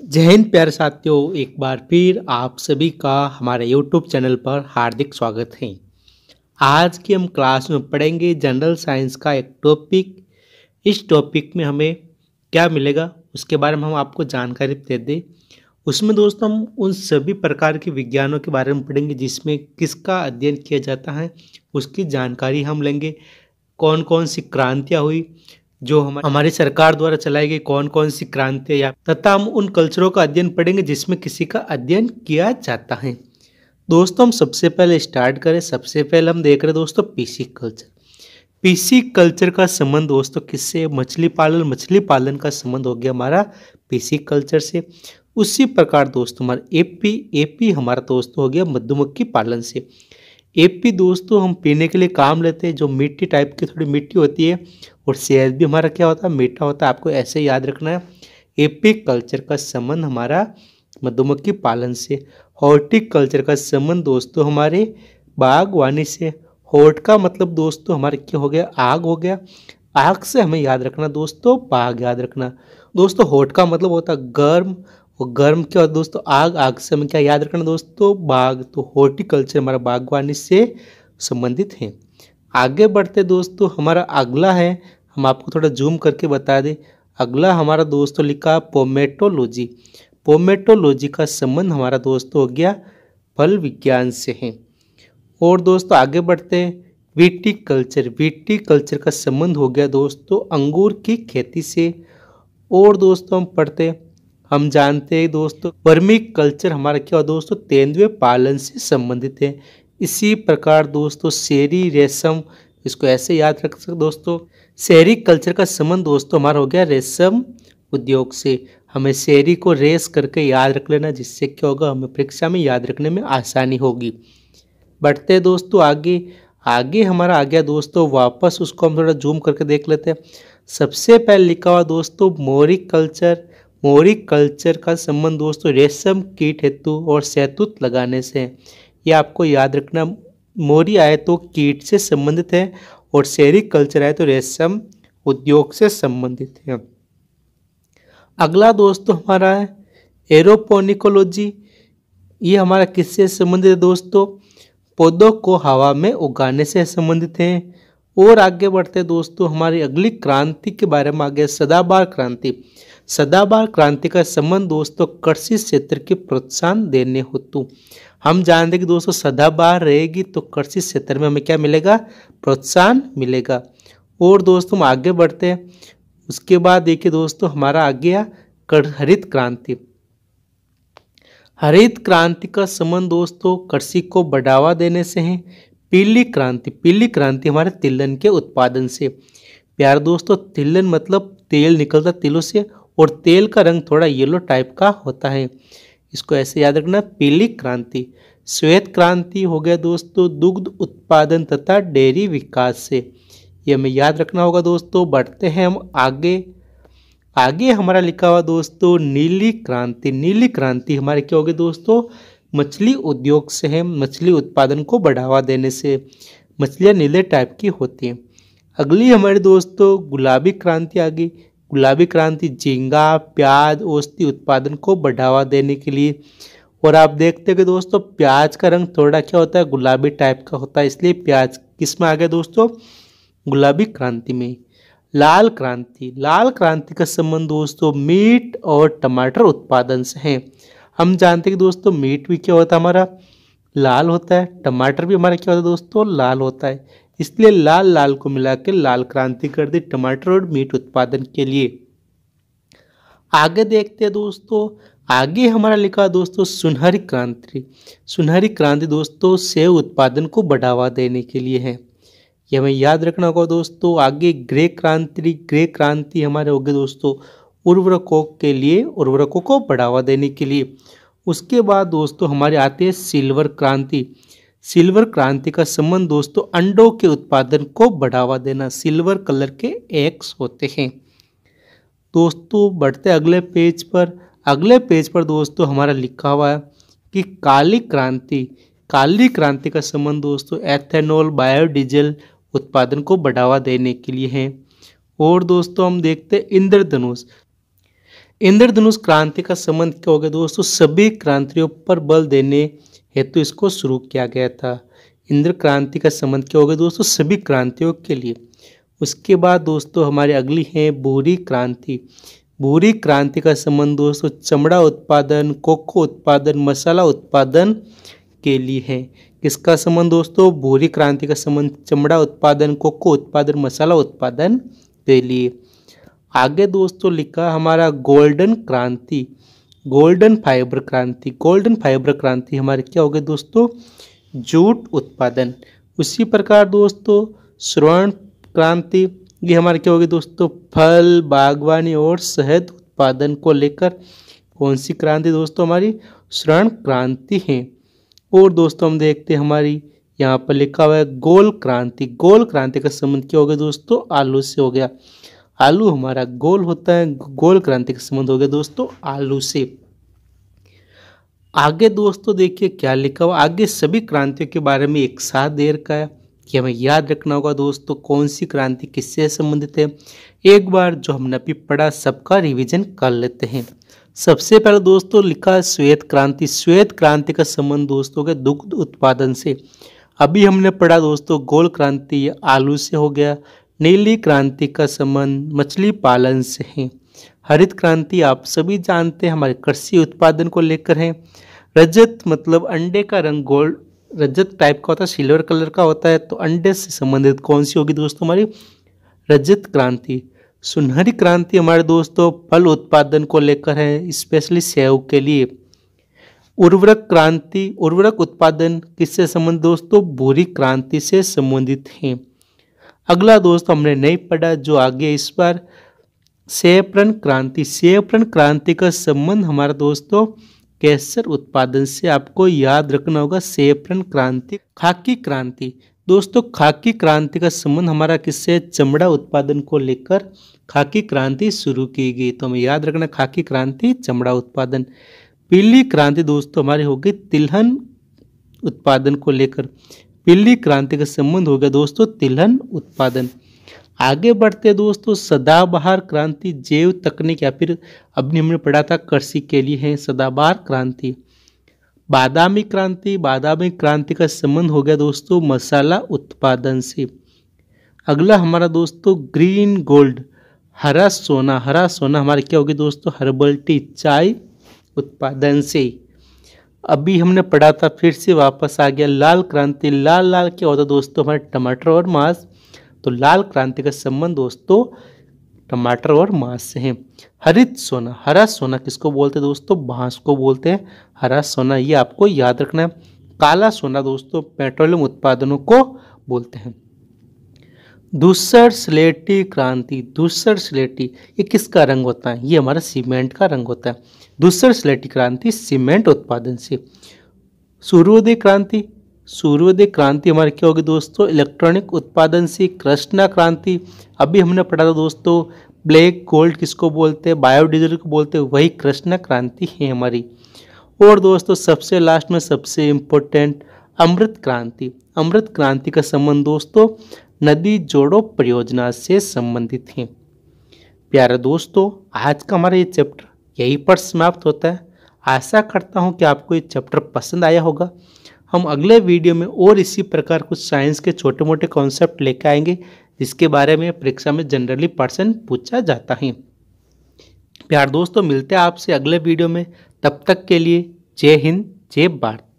जय हिंद प्यार साथियों एक बार फिर आप सभी का हमारे यूट्यूब चैनल पर हार्दिक स्वागत है आज की हम क्लास में पढ़ेंगे जनरल साइंस का एक टॉपिक इस टॉपिक में हमें क्या मिलेगा उसके बारे में हम आपको जानकारी दे दें उसमें दोस्तों हम उन सभी प्रकार के विज्ञानों के बारे में पढ़ेंगे जिसमें किसका अध्ययन किया जाता है उसकी जानकारी हम लेंगे कौन कौन सी क्रांतियाँ हुई जो हम हमारी सरकार द्वारा चलाई गई कौन कौन सी या तथा हम उन कल्चरों का अध्ययन पढ़ेंगे जिसमें किसी का अध्ययन किया जाता है दोस्तों हम सबसे पहले स्टार्ट करें सबसे पहले हम देख रहे दोस्तों पीसी कल्चर पीसी कल्चर का संबंध दोस्तों किससे मछली पालन मछली पालन का संबंध हो गया हमारा पीसी कल्चर से उसी प्रकार दोस्तों हमारा एपी एपी हमारा दोस्तों हो गया मधुमक्खी पालन से एपी दोस्तों हम पीने के लिए काम लेते हैं जो मिट्टी टाइप की थोड़ी मिट्टी होती है और भी हमारा क्या होता है मीठा होता है आपको ऐसे याद रखना है कल्चर का संबंध हमारा मधुमक्खी पालन से हॉर्टिकल्चर का संबंध दोस्तों हमारे बागवानी से हॉर्ट का मतलब दोस्तों हमारे क्या हो गया आग हो गया आग से हमें याद रखना दोस्तों बाग याद रखना दोस्तों होट का मतलब होता है गर्म और गर्म क्या होता दोस्तों आग आग से हमें क्या याद रखना दोस्तों बाग तो हॉर्टिकल्चर हमारा बागवानी से संबंधित है आगे बढ़ते दोस्तों हमारा अगला है हम आपको थोड़ा जूम करके बता दें अगला हमारा दोस्तों तो लिखा पोमेटोलॉजी पोमेटोलॉजी का संबंध हमारा दोस्तों हो गया फल विज्ञान से है और दोस्तों तो आगे बढ़ते हैं कल्चर विटी कल्चर का संबंध हो गया दोस्तों अंगूर की खेती से और दोस्तों हम पढ़ते हैं हम जानते हैं दोस्तों वर्मी कल्चर हमारा क्या हो दोस्तों तेंदुए पालन से संबंधित है इसी प्रकार दोस्तों शेरी रेशम इसको ऐसे याद रख सकते दोस्तों शहरी कल्चर का संबंध दोस्तों हमारा हो गया रेशम उद्योग से हमें शहरी को रेस करके याद रख लेना जिससे क्या होगा हमें परीक्षा में याद रखने में आसानी होगी बढ़ते दोस्तों आगे आगे हमारा आ गया दोस्तों वापस उसको हम थोड़ा जूम करके देख लेते हैं सबसे पहले लिखा हुआ दोस्तों मोरी कल्चर मोरी कल्चर का संबंध दोस्तों रेशम कीट हेतु और सैतुत लगाने से यह आपको याद रखना मोरी आए तो कीट से संबंधित है और शहरी कल्चर आए तो रेशम उद्योग से संबंधित है अगला दोस्तों तो हमारा है एरोपोनिकोलॉजी ये हमारा किससे संबंधित है दोस्तों पौधों को हवा में उगाने से संबंधित है और आगे बढ़ते दोस्तों हमारी अगली क्रांति के बारे में आगे सदाबार क्रांति सदाबार क्रांति का संबंध दोस्तों कृषि क्षेत्र के प्रोत्साहन देने हेतु हम जानते कि दोस्तों सदाबहार रहेगी तो कृषि क्षेत्र में हमें क्या मिलेगा प्रोत्साहन मिलेगा और दोस्तों हम आगे बढ़ते हैं उसके बाद देखिए दोस्तों हमारा आ गया हरित क्रांति हरित क्रांति का संबंध दोस्तों कृषि को बढ़ावा देने से है पीली क्रांति पीली क्रांति हमारे तिलन के उत्पादन से प्यार दोस्तों तिलन मतलब तेल निकलता तिलों से और तेल का रंग थोड़ा येलो टाइप का होता है इसको ऐसे याद रखना पीली क्रांति श्वेत क्रांति हो गया दोस्तों दुग्ध उत्पादन तथा डेयरी विकास से ये हमें याद रखना होगा दोस्तों बढ़ते हैं हम आगे आगे हमारा लिखा हुआ दोस्तों नीली क्रांति नीली क्रांति हमारे क्या होगी दोस्तों मछली उद्योग से है मछली उत्पादन को बढ़ावा देने से मछलियाँ नीले टाइप की होती हैं अगली हमारे दोस्तों गुलाबी क्रांति आ गई गुलाबी क्रांति झींगा प्याज औषधि उत्पादन को बढ़ावा देने के लिए और आप देखते हैं कि दोस्तों प्याज का रंग थोड़ा क्या होता है गुलाबी टाइप का होता है इसलिए प्याज किस में आ गया दोस्तों गुलाबी क्रांति में लाल क्रांति लाल क्रांति का संबंध दोस्तों मीट और टमाटर उत्पादन से है हम जानते हैं कि दोस्तों मीट भी क्या होता है हमारा लाल होता है टमाटर भी हमारा क्या होता है दोस्तों लाल होता है इसलिए लाल लाल को मिलाकर लाल क्रांति कर दी टमाटर और मीट उत्पादन के लिए आगे देखते हैं दोस्तों आगे हमारा लिखा दोस्तों सुनहरी क्रांति सुनहरी क्रांति दोस्तों सेव उत्पादन को बढ़ावा देने के लिए है ये हमें याद रखना होगा दोस्तों आगे ग्रे क्रांति ग्रे क्रांति हमारे होगी दोस्तों उर्वरकों के लिए उर्वरकों को बढ़ावा देने के लिए उसके बाद दोस्तों हमारे आते हैं सिल्वर क्रांति सिल्वर क्रांति का संबंध दोस्तों अंडों के उत्पादन को बढ़ावा देना सिल्वर कलर के एक्स होते हैं दोस्तों बढ़ते अगले पेज पर अगले पेज पर दोस्तों हमारा लिखा हुआ है कि काली क्रांति काली क्रांति का संबंध दोस्तों एथेनॉल बायोडीजल उत्पादन को बढ़ावा देने के लिए है और दोस्तों हम देखते हैं इंद्रधनुष इंद्रधनुष क्रांति का संबंध क्या हो गया दोस्तों सभी क्रांतियों पर बल देने हेतु इसको शुरू किया गया था इंद्र क्रांति का संबंध क्या होगा दोस्तों सभी क्रांतियों के लिए उसके बाद दोस्तों हमारी अगली है भूरी क्रांति भूरी क्रांति का संबंध दोस्तों चमड़ा उत्पादन कोको उत्पादन मसाला उत्पादन के लिए है किसका संबंध दोस्तों भूरी क्रांति का संबंध चमड़ा उत्पादन कोको उत्पादन मसाला उत्पादन के लिए आगे दोस्तों लिखा हमारा गोल्डन क्रांति गोल्डन फाइबर क्रांति गोल्डन फाइबर क्रांति हमारे क्या हो गए दोस्तों जूट उत्पादन उसी प्रकार दोस्तों स्वर्ण क्रांति ये हमारे क्या हो गए दोस्तों फल बागवानी और शहद उत्पादन को लेकर कौन सी क्रांति दोस्तों हमारी स्वर्ण क्रांति है और दोस्तों हम देखते हैं हमारी यहाँ पर लिखा हुआ है गोल क्रांति गोल क्रांति का संबंध क्या हो गया दोस्तों आलू से हो गया आलू हमारा गोल होता है गोल क्रांति का संबंध हो गया दोस्तों आलू से आगे दोस्तों देखिए क्या लिखा हुआ आगे सभी क्रांतियों के बारे में एक साथ देर का है कि हमें याद रखना होगा दोस्तों कौन सी क्रांति किससे संबंधित है एक बार जो हमने अभी पढ़ा सबका रिवीजन कर लेते हैं सबसे पहले दोस्तों लिखा है श्वेत क्रांति श्वेत क्रांति का संबंध दोस्तों के दुग्ध उत्पादन से अभी हमने पढ़ा दोस्तों गोल क्रांति आलू से हो गया नीली क्रांति का संबंध मछली पालन से है हरित क्रांति आप सभी जानते हैं हमारे कृषि उत्पादन को लेकर है रजत मतलब अंडे का रंग गोल्ड रजत टाइप का होता है सिल्वर कलर का होता है तो अंडे से संबंधित कौन सी होगी दोस्तों हमारी रजत क्रांति सुनहरी क्रांति हमारे दोस्तों फल उत्पादन को लेकर है स्पेशली सेव के लिए उर्वरक क्रांति उर्वरक उत्पादन किससे संबंधित दोस्तों भूरी क्रांति से संबंधित हैं अगला दोस्त हमने नहीं पढ़ा जो आगे इस बार सेप्रन क्रांति सेप्रन क्रांति का संबंध हमारा दोस्तों केसर उत्पादन से आपको याद रखना होगा सेप्रन क्रांति खाकी क्रांति दोस्तों खाकी क्रांति का संबंध हमारा किससे चमड़ा उत्पादन को लेकर खाकी क्रांति शुरू की गई तो हमें याद रखना खाकी क्रांति चमड़ा उत्पादन पीली क्रांति दोस्तों हमारी होगी तिलहन उत्पादन को लेकर पीली क्रांति का संबंध हो गया दोस्तों तिलहन उत्पादन आगे बढ़ते दोस्तों सदाबहार क्रांति जैव तकनीक या फिर अभी हमने पढ़ा था कृषि के लिए है सदाबहार क्रांति बादामी क्रांति बादामी क्रांति का संबंध हो गया दोस्तों मसाला उत्पादन से अगला हमारा दोस्तों ग्रीन गोल्ड हरा सोना हरा सोना हमारे क्या होगी दोस्तों हर्बल टी चाय उत्पादन से अभी हमने पढ़ा था फिर से वापस आ गया लाल क्रांति लाल लाल क्या होता है दोस्तों हमारे टमाटर और मांस तो लाल क्रांति का संबंध दोस्तों टमाटर और मांस से है हरित सोना हरा सोना किसको बोलते हैं दोस्तों बांस को बोलते हैं हरा सोना ये आपको याद रखना है काला सोना दोस्तों पेट्रोलियम उत्पादनों को बोलते हैं दूसर स्लेटी क्रांति दूसर स्लेटी ये किसका रंग होता है ये हमारा सीमेंट का रंग होता है दूसर स्लेटी क्रांति सीमेंट उत्पादन से सूर्योदय क्रांति सूर्योदय क्रांति हमारी क्या होगी दोस्तों इलेक्ट्रॉनिक उत्पादन से कृष्णा क्रांति अभी हमने पढ़ा था दोस्तों ब्लैक गोल्ड किसको बोलते हैं बायोडीजल को बोलते हैं वही कृष्णा क्रांति है हमारी और दोस्तों सबसे लास्ट में सबसे इम्पोर्टेंट अमृत क्रांति अमृत क्रांति का संबंध दोस्तों नदी जोड़ो परियोजना से संबंधित हैं प्यारे दोस्तों आज का हमारा ये चैप्टर यहीं पर समाप्त होता है आशा करता हूँ कि आपको ये चैप्टर पसंद आया होगा हम अगले वीडियो में और इसी प्रकार कुछ साइंस के छोटे मोटे कॉन्सेप्ट लेकर आएंगे जिसके बारे में परीक्षा में जनरली पर्सन पूछा जाता है प्यार दोस्तों मिलते हैं आपसे अगले वीडियो में तब तक के लिए जय हिंद जय भारत